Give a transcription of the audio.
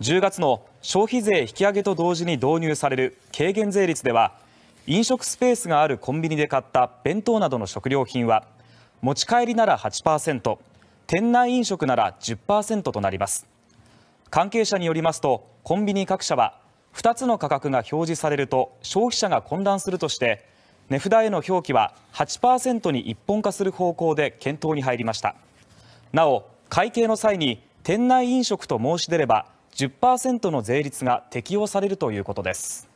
10月の消費税引き上げと同時に導入される軽減税率では飲食スペースがあるコンビニで買った弁当などの食料品は持ち帰りなら8％店内飲食なら10%となります関係者によりますとコンビニ各社は2つの価格が表示されると消費者が混乱するとして値札への表記は8%に一本化する方向で検討に入りましたなお会計の際に店内飲食と申し出れば10%の税率が適用されるということです。